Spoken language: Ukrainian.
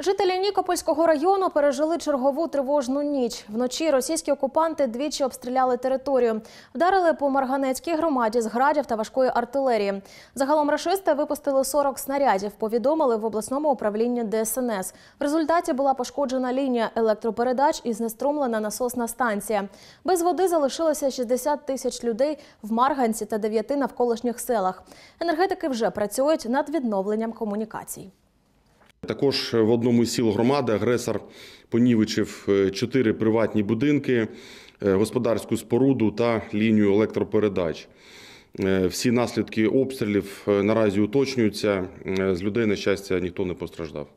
Жителі Нікопольського району пережили чергову тривожну ніч. Вночі російські окупанти двічі обстріляли територію, вдарили по Марганецькій громаді з градів та важкої артилерії. Загалом рашисти випустили 40 снарядів. Повідомили в обласному управлінні ДСНС. В результаті була пошкоджена лінія електропередач і знеструмлена насосна станція. Без води залишилося 60 тисяч людей в Марганці та дев'яти навколишніх селах. Енергетики вже працюють над відновленням комунікацій. Також в одному з сіл громади агресор понівечив е, чотири приватні будинки, е, господарську споруду та лінію електропередач. Е, всі наслідки обстрілів наразі уточнюються. З людей, на щастя, ніхто не постраждав.